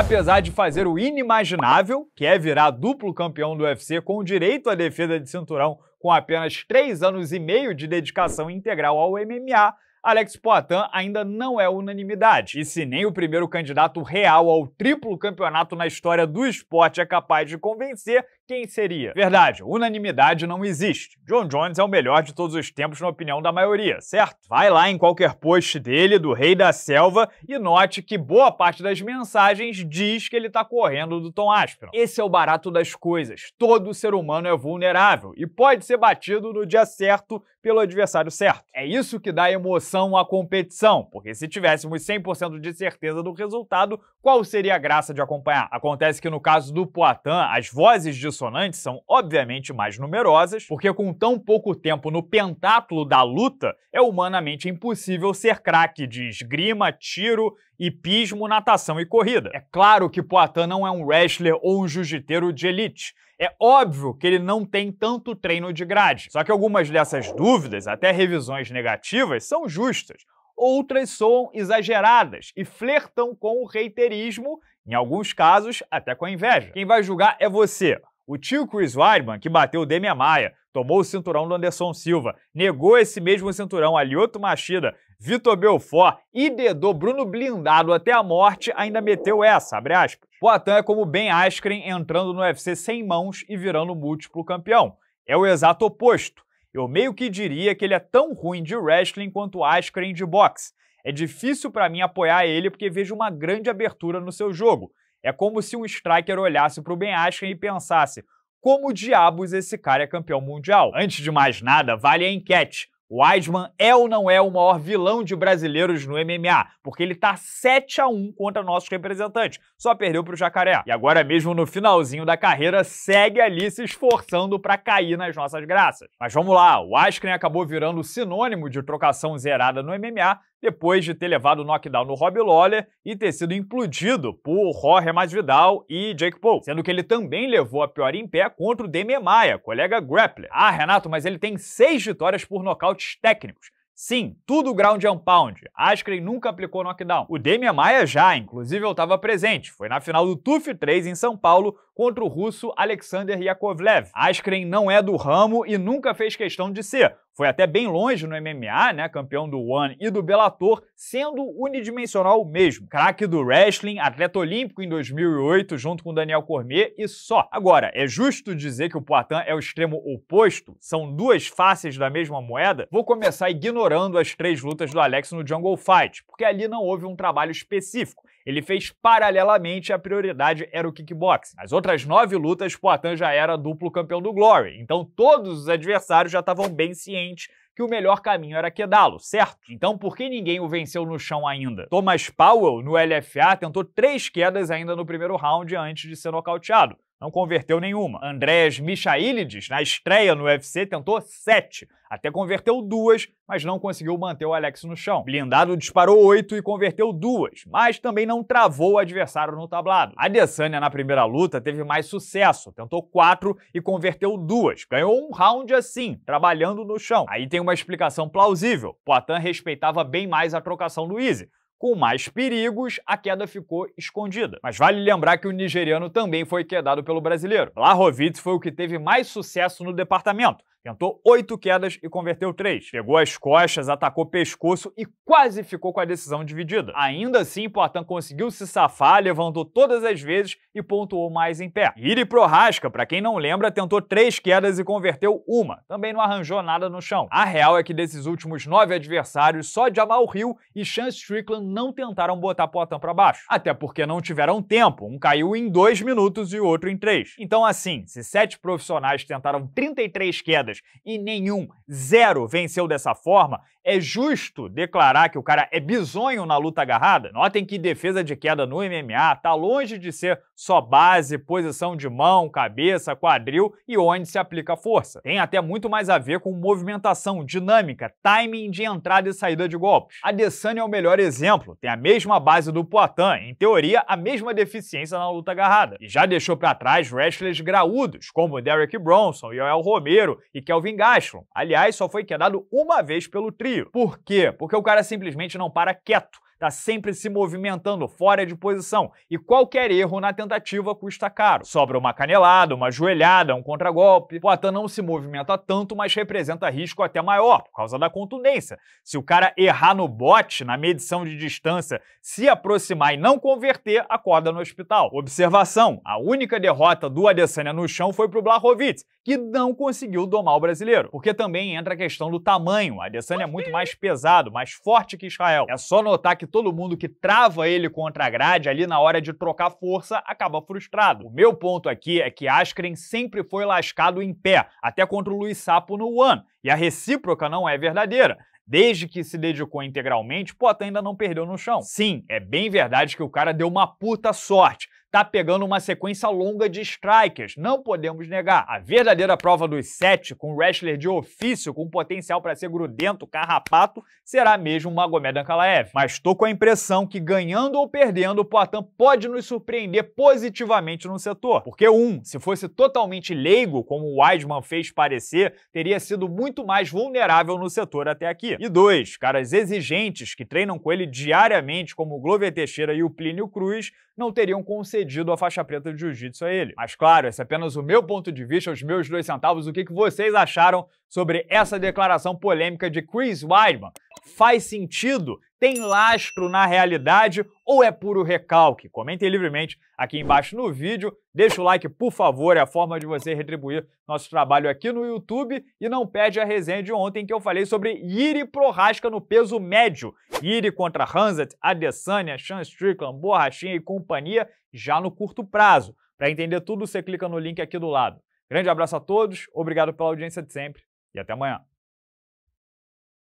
Apesar de fazer o inimaginável, que é virar duplo campeão do UFC com direito à defesa de cinturão com apenas 3 anos e meio de dedicação integral ao MMA, Alex Poitin ainda não é unanimidade. E se nem o primeiro candidato real ao triplo campeonato na história do esporte é capaz de convencer, quem seria? Verdade, unanimidade não existe. John Jones é o melhor de todos os tempos na opinião da maioria, certo? Vai lá em qualquer post dele, do Rei da Selva, e note que boa parte das mensagens diz que ele tá correndo do Tom Aspinall. Esse é o barato das coisas. Todo ser humano é vulnerável e pode ser batido no dia certo pelo adversário certo. É isso que dá emoção à competição, porque se tivéssemos 100% de certeza do resultado, qual seria a graça de acompanhar? Acontece que no caso do Poitin, as vozes disso são obviamente mais numerosas, porque com tão pouco tempo no pentáculo da luta, é humanamente impossível ser craque de esgrima, tiro, hipismo, natação e corrida. É claro que Poitin não é um wrestler ou um jiu-jiteiro de elite. É óbvio que ele não tem tanto treino de grade. Só que algumas dessas dúvidas, até revisões negativas, são justas. Outras soam exageradas e flertam com o reiterismo em alguns casos, até com a inveja. Quem vai julgar é você, o tio Chris Weidman, que bateu o Demian Maia, tomou o cinturão do Anderson Silva, negou esse mesmo cinturão a Lioto Machida, Vitor Belfort e dedou Bruno Blindado até a morte, ainda meteu essa, abre aspas. Poitin é como Ben Askren entrando no UFC sem mãos e virando múltiplo campeão. É o exato oposto. Eu meio que diria que ele é tão ruim de wrestling quanto Askren de boxe. É difícil para mim apoiar ele porque vejo uma grande abertura no seu jogo. É como se um striker olhasse para o Ben Askren e pensasse: como diabos esse cara é campeão mundial? Antes de mais nada, vale a enquete. o Wiseman é ou não é o maior vilão de brasileiros no MMA? Porque ele tá 7 a 1 contra nossos representantes, só perdeu pro Jacaré. E agora mesmo no finalzinho da carreira segue ali se esforçando para cair nas nossas graças. Mas vamos lá, o Askren acabou virando sinônimo de trocação zerada no MMA depois de ter levado o knockdown no Rob Lawler e ter sido implodido por Jorge Masvidal e Jake Paul, sendo que ele também levou a pior em pé contra o Demian Maia, colega grappler. Ah, Renato, mas ele tem seis vitórias por nocautes técnicos. Sim, tudo ground and pound. Askren nunca aplicou knockdown. O Demian Maia já, inclusive eu estava presente. Foi na final do TUF 3 em São Paulo contra o russo Alexander Yakovlev. Askren não é do ramo e nunca fez questão de ser. Foi até bem longe no MMA, né? Campeão do One e do Bellator, sendo unidimensional mesmo. Craque do wrestling, atleta olímpico em 2008, junto com Daniel Cormier e só. Agora, é justo dizer que o Poitin é o extremo oposto? São duas faces da mesma moeda? Vou começar ignorando as três lutas do Alex no Jungle Fight, porque ali não houve um trabalho específico. Ele fez paralelamente, a prioridade era o kickboxing. As outras nove lutas, Poitin já era duplo campeão do Glory, então todos os adversários já estavam bem cientes consciente que o melhor caminho era quedá-lo, certo? Então por que ninguém o venceu no chão ainda? Thomas Powell, no LFA, tentou três quedas ainda no primeiro round antes de ser nocauteado não converteu nenhuma. Andrés Michailides, na estreia no UFC, tentou sete. Até converteu duas, mas não conseguiu manter o Alex no chão. Blindado disparou oito e converteu duas, mas também não travou o adversário no tablado. A Adesanya, na primeira luta, teve mais sucesso. Tentou quatro e converteu duas. Ganhou um round assim, trabalhando no chão. Aí tem uma explicação plausível. Poitin respeitava bem mais a trocação do Easy com mais perigos, a queda ficou escondida. Mas vale lembrar que o nigeriano também foi quedado pelo brasileiro. Larrovitz foi o que teve mais sucesso no departamento, Tentou oito quedas e converteu três. Pegou as costas, atacou o pescoço e quase ficou com a decisão dividida. Ainda assim, Poitin conseguiu se safar, levantou todas as vezes e pontuou mais em pé. Iri Prohaska, para quem não lembra, tentou três quedas e converteu uma. Também não arranjou nada no chão. A real é que desses últimos nove adversários, só Jamal Hill e Chance Strickland não tentaram botar Poitin para baixo. Até porque não tiveram tempo. Um caiu em dois minutos e o outro em três. Então assim, se sete profissionais tentaram 33 quedas e nenhum, zero, venceu dessa forma, é justo declarar que o cara é bizonho na luta agarrada? Notem que defesa de queda no MMA está longe de ser só base, posição de mão, cabeça, quadril e onde se aplica a força. Tem até muito mais a ver com movimentação, dinâmica, timing de entrada e saída de golpes. Adesanya é o melhor exemplo, tem a mesma base do Poitin, em teoria a mesma deficiência na luta agarrada. E já deixou para trás wrestlers graúdos, como Derek Bronson, Yoel Romero e Kelvin Gastelum. Aliás, só foi quedado uma vez pelo trio. Por quê? Porque o cara simplesmente não para quieto está sempre se movimentando fora de posição e qualquer erro na tentativa custa caro. Sobra uma canelada, uma joelhada, um contragolpe. O Poitin não se movimenta tanto, mas representa risco até maior por causa da contundência. Se o cara errar no bote, na medição de distância, se aproximar e não converter, acorda no hospital. Observação: a única derrota do Adesanya no chão foi pro Blachowicz, que não conseguiu domar o brasileiro. Porque também entra a questão do tamanho. A Adesanya é muito mais pesado, mais forte que Israel. É só notar que todo mundo que trava ele contra a grade ali na hora de trocar força acaba frustrado. O meu ponto aqui é que Askren sempre foi lascado em pé, até contra o Luiz Sapo no One, e a recíproca não é verdadeira. Desde que se dedicou integralmente, Pota ainda não perdeu no chão. Sim, é bem verdade que o cara deu uma puta sorte, está pegando uma sequência longa de strikers. Não podemos negar. A verdadeira prova dos sete, com um wrestler de ofício, com potencial para ser grudento, carrapato, será mesmo Magomed Ankalaev. Mas estou com a impressão que ganhando ou perdendo, o Poitin pode nos surpreender positivamente no setor. Porque um, se fosse totalmente leigo, como o Weidman fez parecer, teria sido muito mais vulnerável no setor até aqui. E dois, caras exigentes que treinam com ele diariamente, como o Glover Teixeira e o Plínio Cruz, não teriam concedido a faixa preta de jiu-jitsu a ele. Mas claro, esse é apenas o meu ponto de vista, os meus dois centavos, o que, que vocês acharam sobre essa declaração polêmica de Chris Weidman. Faz sentido? Tem lastro na realidade ou é puro recalque? Comentem livremente aqui embaixo no vídeo. Deixa o like, por favor, é a forma de você retribuir nosso trabalho aqui no YouTube. E não perde a resenha de ontem que eu falei sobre Yuri Prorasca no peso médio. Iri contra Hanset, Adesanya, Sean Strickland, Borrachinha e companhia já no curto prazo. Para entender tudo, você clica no link aqui do lado. Grande abraço a todos, obrigado pela audiência de sempre e até amanhã.